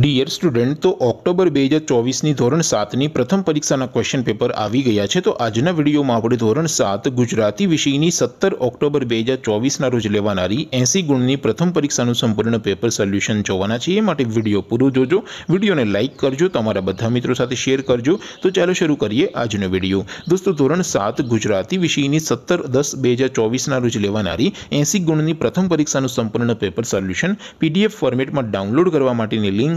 dear student તો October 2024 ની ધોરણ 7 ની પ્રથમ પરીક્ષાના ક્વેશ્ચન પેપર આવી ગયા છે તો આજના વિડિયોમાં આપણે ધોરણ 7 ગુજરાતી વિષયની 70 ઓક્ટોબર 2024 ના રોજ લેવાણારી 80 ગુણની પ્રથમ પરીક્ષાનું સંપૂર્ણ પેપર સોલ્યુશન જોવાના છીએ માટે વિડિયો પૂરો જોજો વિડિયોને લાઈક કરજો તમારા બધા મિત્રો સાથે શેર કરજો તો ચાલો શરૂ કરીએ આજનો વિડિયો દોસ્તો ધોરણ 7 ગુજરાતી વિષયની 70 10 2024 ના રોજ લેવાણારી 80 ગુણની પ્રથમ પરીક્ષાનું સંપૂર્ણ પેપર સોલ્યુશન પીડીએફ ફોર્મેટમાં ડાઉનલોડ કરવા માટેની લિંક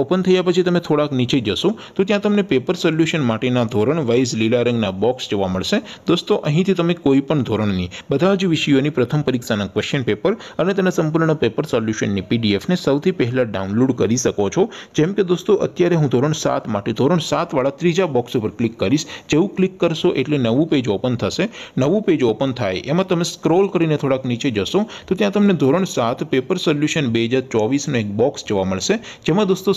ઓપન થયા પછી તમે થોડક નીચે જજો તો ત્યાં તમને પેપર સોલ્યુશન માટેના ધોરણ વાઇઝ લીલા રંગના બોક્સ જોવા મળશે દોસ્તો અહીંથી તમે કોઈ પણ ધોરણની બધા જ વિષયોની પ્રથમ પરીક્ષાના ક્વેશ્ચન પેપર અને તેના સંપૂર્ણના પેપર સોલ્યુશનની પીડીએફ ને સૌથી પહેલા ડાઉનલોડ કરી શકો છો જેમ કે દોસ્તો અત્યારે હું ધોરણ 7 માટે ધોરણ 7 વાળા ત્રીજા બોક્સ ઉપર ક્લિક કરીશ જેવું ક્લિક કરશો એટલે નવું પેજ ઓપન થશે નવું પેજ ઓપન થાય એમાં તમે સ્ક્રોલ કરીને થોડક નીચે જશો તો ત્યાં તમને ધોરણ 7 પેપર સોલ્યુશન 2024 નો એક બોક્સ જોવા મળશે જેમ કે દોસ્તો